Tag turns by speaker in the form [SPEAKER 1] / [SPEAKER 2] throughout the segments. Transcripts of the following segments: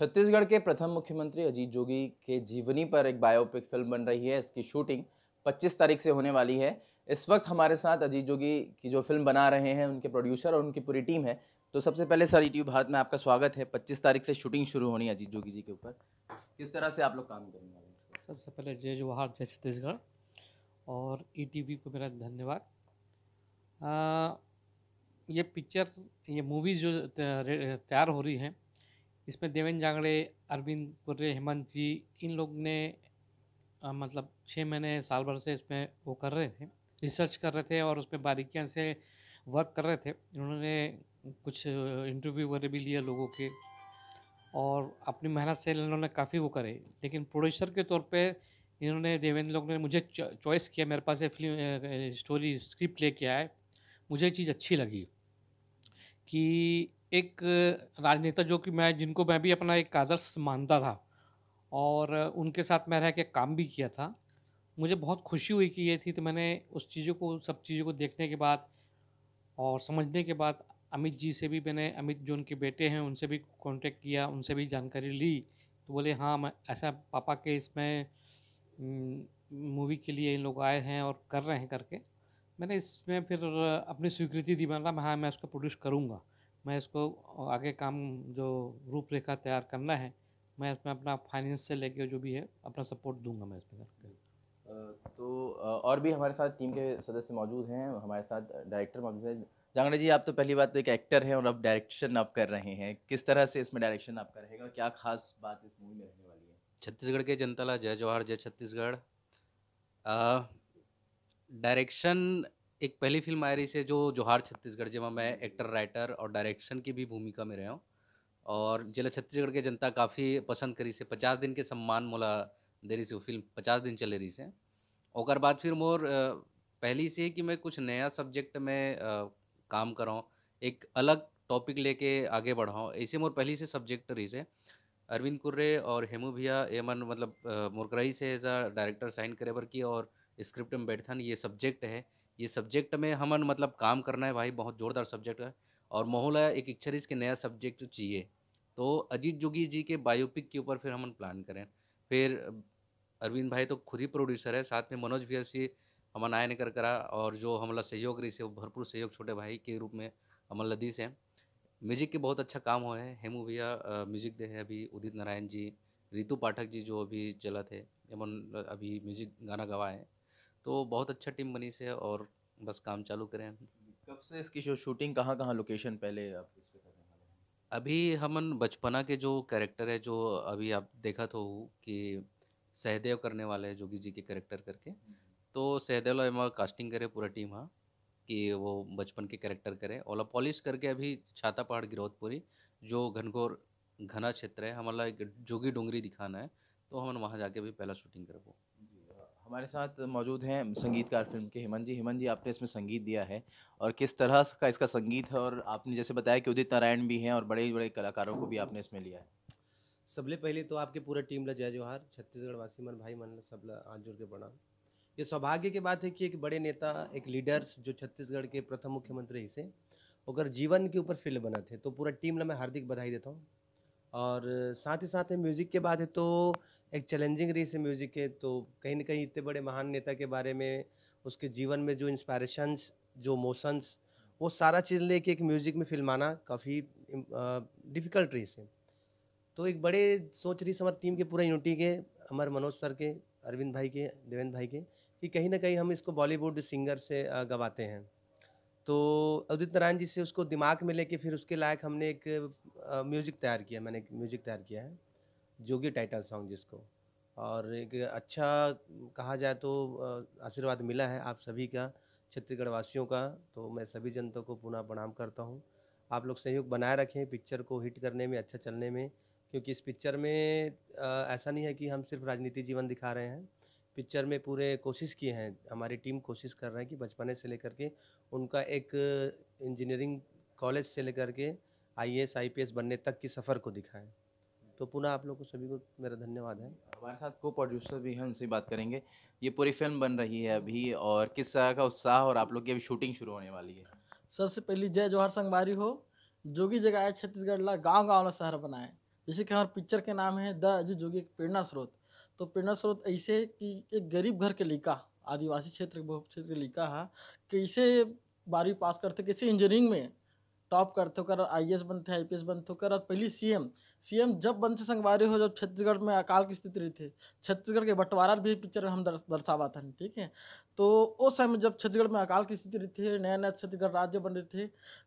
[SPEAKER 1] छत्तीसगढ़ के प्रथम मुख्यमंत्री अजीत जोगी के जीवनी पर एक बायोपिक फिल्म बन रही है इसकी शूटिंग 25 तारीख से होने वाली है इस वक्त हमारे साथ अजीत जोगी की जो फिल्म बना रहे हैं उनके प्रोड्यूसर और उनकी पूरी टीम है तो सबसे पहले सर ई e भारत में आपका स्वागत है 25 तारीख से शूटिंग शुरू होनी है अजीत जोगी जी के ऊपर किस तरह से आप लोग काम करेंगे
[SPEAKER 2] सबसे पहले जय जवाहर जय छत्तीसगढ़ और ई e को मेरा धन्यवाद ये पिक्चर ये मूवीज़ जो तैयार हो रही है इसमें देवेंद्र जांगड़े अरविंद पुर्रे हेमंत जी इन लोग ने आ, मतलब छः महीने साल भर से इसमें वो कर रहे थे रिसर्च कर रहे थे और उसमें बारीकियाँ से वर्क कर रहे थे इन्होंने कुछ इंटरव्यू वगैरह भी लिए लोगों के और अपनी मेहनत से इन्होंने काफ़ी वो करे लेकिन प्रोड्यूसर के तौर पे इन्होंने देवेंद्र लोग ने मुझे चॉइस किया मेरे पास ये फिल्म स्टोरी स्क्रिप्ट लेके आए मुझे चीज़ अच्छी लगी कि एक राजनेता जो कि मैं जिनको मैं भी अपना एक आदर्श मानता था और उनके साथ मैं रह के काम भी किया था मुझे बहुत खुशी हुई कि ये थी तो मैंने उस चीज़ों को सब चीज़ों को देखने के बाद और समझने के बाद अमित जी से भी मैंने अमित जो उनके बेटे हैं उनसे भी कांटेक्ट किया उनसे भी जानकारी ली तो बोले हाँ मैं ऐसा पापा के इसमें मूवी के लिए इन लोग आए हैं और कर रहे हैं करके मैंने इसमें फिर अपनी स्वीकृति दी मतलब हाँ मैं उसको प्रोड्यूस करूँगा मैं इसको आगे काम जो रूपरेखा तैयार करना है मैं इसमें अपना फाइनेंस से लेके जो भी है अपना सपोर्ट दूंगा मैं इसमें
[SPEAKER 1] तो और भी हमारे साथ टीम के सदस्य मौजूद हैं हमारे साथ डायरेक्टर मौजूद हैं जांगड़े जी आप तो पहली बात तो एक एक्टर हैं और अब डायरेक्शन आप कर रहे हैं किस तरह से इसमें डायरेक्शन आपका रहेगा क्या खास बात इस मूवी में रहने वाली
[SPEAKER 3] है छत्तीसगढ़ के जनता जय जवाहर जय छत्तीसगढ़ डायरेक्शन एक पहली फिल्म रही से जो जोहार छत्तीसगढ़ जहाँ मैं हम्म। एक्टर राइटर और डायरेक्शन की भी भूमिका में रहा हूँ और जिला छत्तीसगढ़ के जनता काफ़ी पसंद करी से पचास दिन के सम्मान मोला रही से वो फिल्म पचास दिन चले रही से और बाद फिर मोर पहली से कि मैं कुछ नया सब्जेक्ट में काम कराऊँ एक अलग टॉपिक लेके आगे बढ़ाऊँ ऐसे मोर पहली से सब्जेक्ट रही से अरविंद कुर्रे और हेमू भैया एमन मतलब मोरकराई से एज अ डायरेक्टर साइन करे बर की और स्क्रिप्ट में था ये सब्जेक्ट है ये सब्जेक्ट में हमन मतलब काम करना है भाई बहुत ज़ोरदार सब्जेक्ट है और माहौल है एक इच्छा इसके नया सब्जेक्ट चाहिए तो अजीत जोगी जी के बायोपिक के ऊपर फिर हमन प्लान करें फिर अरविंद भाई तो खुद ही प्रोड्यूसर है साथ में मनोज भी से हमन आयन कर करा और जो हमला सहयोग रही से भरपूर सहयोग छोटे भाई के रूप में अमन लदीस हैं म्यूजिक के बहुत अच्छा काम हुआ है हेमू भैया म्यूजिक दे है अभी उदित नारायण जी रितु पाठक जी जो अभी चला थे एवं अभी म्यूजिक गाना गवाए हैं तो बहुत अच्छा टीम बनी से और बस काम चालू करें कब से इसकी जो शूटिंग कहाँ कहाँ लोकेशन पहले आप हैं अभी हमन बचपना के जो कैरेक्टर है जो अभी आप देखा तो कि सहदेव करने वाले हैं जोगी जी के कैरेक्टर करके तो सहदेव एमा कास्टिंग करे पूरा टीम हाँ कि वो बचपन के कैरेक्टर करे ओला पॉलिश करके अभी छाता पहाड़ गिरोधपुरी जो घनघोर घना क्षेत्र है हमारा एक जोगी डोंगरी दिखाना है तो हम वहाँ जाके भी पहला शूटिंग करबो
[SPEAKER 1] हमारे साथ मौजूद हैं संगीतकार फिल्म के हेमन जी हेमन जी आपने इसमें संगीत दिया है और किस तरह का इसका संगीत है और आपने जैसे बताया कि उदित नारायण भी हैं और बड़े बड़े कलाकारों को भी आपने इसमें लिया है
[SPEAKER 4] सबले पहले तो आपके पूरा टीम ला जय जोहार छत्तीसगढ़ वासी मन भाई मन सबला हाथ जोड़ के प्रणाम ये सौभाग्य की बात है कि एक बड़े नेता एक लीडर्स जो छत्तीसगढ़ के प्रथम मुख्यमंत्री से अगर जीवन के ऊपर फिल्म थे तो पूरा टीम ला मैं हार्दिक बधाई देता हूँ और साथ ही साथ में म्यूज़िक के बात है तो एक चैलेंजिंग रही है म्यूज़िक के तो कहीं ना कहीं इतने बड़े महान नेता के बारे में उसके जीवन में जो इंस्पायरेशंस जो मोशंस वो सारा चीज़ लेके एक म्यूज़िक में फिल्माना काफ़ी डिफ़िकल्ट रही है तो एक बड़े सोच रही हमारी टीम के पूरे यूनिटी के अमर मनोज सर के अरविंद भाई के देवेंद्र भाई के कि कहीं ना कहीं हम इसको बॉलीवुड सिंगर से गवाते हैं तो उदित नारायण जी से उसको दिमाग में लेके फिर उसके लायक हमने एक म्यूज़िक तैयार किया मैंने एक म्यूज़िक तैयार किया है जोगी टाइटल सॉन्ग जिसको और एक अच्छा कहा जाए तो आशीर्वाद मिला है आप सभी का छत्तीसगढ़ वासियों का तो मैं सभी जनता को पुनः प्रणाम करता हूँ आप लोग सहयोग बनाए रखें पिक्चर को हिट करने में अच्छा चलने में क्योंकि इस पिक्चर में ऐसा नहीं है कि हम सिर्फ राजनीति जीवन दिखा रहे हैं पिक्चर में पूरे कोशिश किए हैं हमारी टीम कोशिश कर रहे हैं कि बचपने से लेकर के उनका एक इंजीनियरिंग कॉलेज से लेकर के आईएएस आईपीएस बनने तक की सफ़र को दिखाएं तो पुनः आप लोग को सभी को मेरा धन्यवाद है
[SPEAKER 1] हमारे साथ को प्रोड्यूसर भी हैं उनसे बात करेंगे ये पूरी फिल्म बन रही है अभी और किस तरह का उत्साह और आप लोग की अभी शूटिंग शुरू होने वाली है
[SPEAKER 5] सबसे पहले जय जवाहर संगवारी हो जोगी जगह छत्तीसगढ़ ला गाँव गाँव ला शहर बनाए जैसे कि हमारे पिक्चर के नाम है द अजय जोगी प्रेरणा स्रोत तो प्रेरणा स्रोत ऐसे कि एक गरीब घर के लिखा आदिवासी क्षेत्र क्षेत्र के लिखा है कैसे बारहवीं पास करते कैसे इंजीनियरिंग में टॉप करते होकर आई एस बनते आई पी एस बनते होकर और पहली सी एम जब बनते संगवारी हो जब छत्तीसगढ़ में अकाल की स्थिति रही थी छत्तीसगढ़ के बंटवारा भी पिक्चर में हम दर्शावा था ठीक है तो उस समय जब छत्तीसगढ़ में अकाल की स्थिति रही थी नया नया छत्तीसगढ़ राज्य बन रहे थे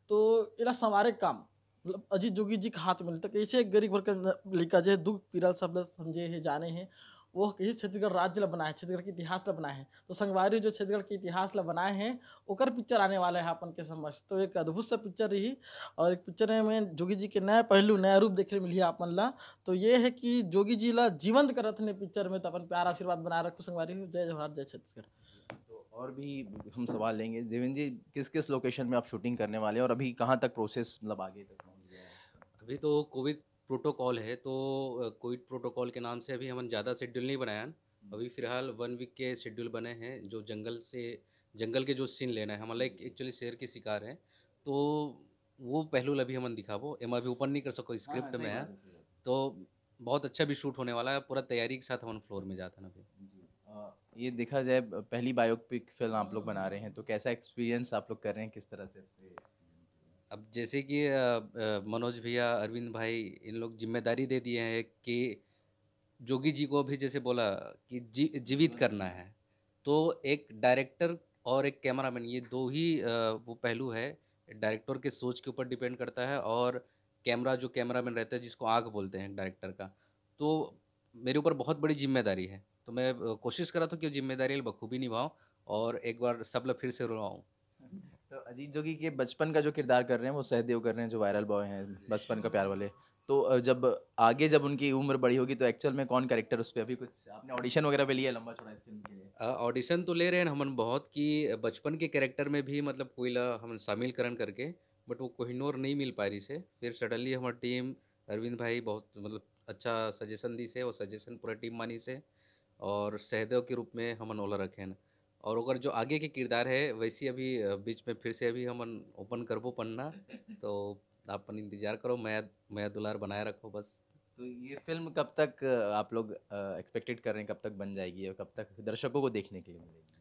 [SPEAKER 5] तो इला संवारे काम मतलब अजीत जोगी जी के हाथ में तो कैसे गरीब घर का लिखा है दुख पीरल सब समझे है जाने हैं वो ही छत्तीसगढ़ राज्य ला बनाए छत्तीसगढ़ के इतिहास ला बनाए हैं तो संगवारी जो छत्तीसगढ़ के इतिहास ला बनाए हैं ओकर पिक्चर आने वाला है अपन के समझ तो एक अद्भुत सा पिक्चर रही और एक पिक्चर में जोगी जी के नया पहलू नया रूप देखने मिली है अपन ला तो ये है कि जोगी जी ला जीवंत कर रखने पिक्चर में तो अपन प्यार आशीर्वाद बना रखो संगवारी जय जवाहर जय छत्तीसगढ़
[SPEAKER 1] तो और भी हम सवाल लेंगे देवेंद्र जी किस किस लोकेशन में आप शूटिंग करने वाले हैं और अभी कहाँ तक प्रोसेस मतलब आगे तक
[SPEAKER 3] अभी तो कोविड प्रोटोकॉल है तो कोविड प्रोटोकॉल के नाम से अभी हमने ज़्यादा शेड्यूल नहीं बनाया अभी फ़िलहाल वन वीक के शेड्यूल बने हैं जो जंगल से जंगल के जो सीन लेना है हमारा एक एक्चुअली शेर के शिकार है तो वो पहलू अभी हम दिखाबो एम अभी ओपन नहीं कर सको हाँ, हाँ, स्क्रिप्ट में है तो बहुत अच्छा भी शूट होने वाला है पूरा तैयारी के साथ हम फ्लोर में जाते हैं
[SPEAKER 1] अभी ये देखा जाए पहली बायोपिक फिल्म आप लोग बना हाँ। रहे हैं तो कैसा एक्सपीरियंस आप लोग कर रहे हैं किस तरह से
[SPEAKER 3] अब जैसे कि मनोज भैया अरविंद भाई इन लोग जिम्मेदारी दे दिए हैं कि जोगी जी को भी जैसे बोला कि जी जीवित करना है तो एक डायरेक्टर और एक कैमरामैन ये दो ही वो पहलू है डायरेक्टर के सोच के ऊपर डिपेंड करता है और कैमरा जो कैमरामैन रहता है जिसको आँख बोलते हैं डायरेक्टर का तो मेरे ऊपर बहुत बड़ी जिम्मेदारी है तो मैं कोशिश कर रहा था तो कि जिम्मेदारी बखूबी निभाऊँ और एक बार लोग फिर से रुलाऊँ तो अजीत जोगी के बचपन का जो
[SPEAKER 1] किरदार कर रहे हैं वो सहदेव कर रहे हैं जो वायरल बॉय हैं बचपन का प्यार वाले तो जब आगे जब
[SPEAKER 3] उनकी उम्र बड़ी होगी तो एक्चुअल में कौन कैरेक्टर उस पर अभी कुछ आपने ऑडिशन वगैरह पे लिया लंबा
[SPEAKER 1] छोड़ा इसके के
[SPEAKER 3] लिए ऑडिशन तो ले रहे हैं हमन बहुत कि बचपन के कैरेक्टर में भी मतलब कोयला हम शामिल करण करके बट वो कोहिनोर नहीं मिल पा रही से फिर सडनली हमारी टीम अरविंद भाई बहुत मतलब अच्छा सजेशन दी से और सजेशन पूरा टीम मानी से और सहदेव के रूप में हमन ओला रखे हैं और अगर जो आगे के किरदार है वैसी अभी बीच में फिर से अभी हम ओपन करबो पन्ना तो आप इंतज़ार करो मैं मैं दुलार बनाए रखो बस तो ये फिल्म कब तक आप लोग एक्सपेक्टेड कर रहे हैं कब तक बन जाएगी और कब तक दर्शकों को देखने के लिए मिलेगी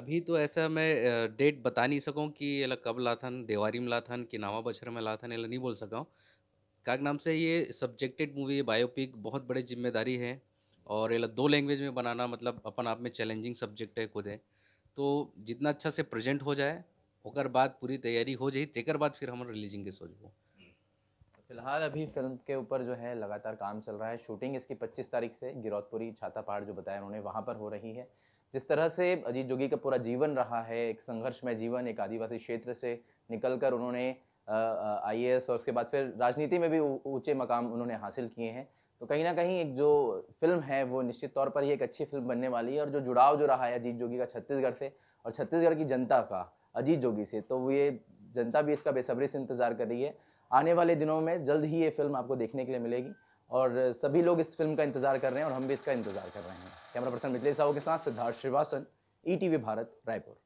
[SPEAKER 3] अभी तो ऐसा मैं डेट बता नहीं सकूँ कि ये कब लाथन देवारी में लाथन कि नामा बछर में लाथन ये नहीं बोल सका हूँ काग नाम से ये सब्जेक्टेड मूवी बायोपिक बहुत बड़े जिम्मेदारी है और ये दो लैंग्वेज में बनाना मतलब अपन आप में चैलेंजिंग सब्जेक्ट है खुद है तो जितना अच्छा से प्रेजेंट हो जाए और बाद पूरी तैयारी हो जाए तेकर बाद फिर हम रिलीजिंग के सोचबो हम्म।
[SPEAKER 1] फिलहाल अभी फिल्म के ऊपर जो है लगातार काम चल रहा है शूटिंग इसकी 25 तारीख से गिरौतपुरी छाता पहाड़ जो बताया उन्होंने वहाँ पर हो रही है जिस तरह से अजीत जोगी का पूरा जीवन रहा है एक संघर्षमय जीवन एक आदिवासी क्षेत्र से निकल कर उन्होंने आई और उसके बाद फिर राजनीति में भी ऊँचे मकाम उन्होंने हासिल किए हैं तो कहीं ना कहीं एक जो फिल्म है वो निश्चित तौर पर ही एक अच्छी फिल्म बनने वाली है और जो जुड़ाव जो रहा है अजीत जोगी का छत्तीसगढ़ से और छत्तीसगढ़ की जनता का अजीत जोगी से तो ये जनता भी इसका बेसब्री से इंतज़ार कर रही है आने वाले दिनों में जल्द ही ये फिल्म आपको देखने के लिए मिलेगी और सभी लोग इस फिल्म का इंतजार कर रहे हैं और हम भी इसका इंतजार कर रहे हैं कैमरा पर्सन मिथिलेश साहू के साथ सिद्धार्थ श्रीवासन ई e भारत रायपुर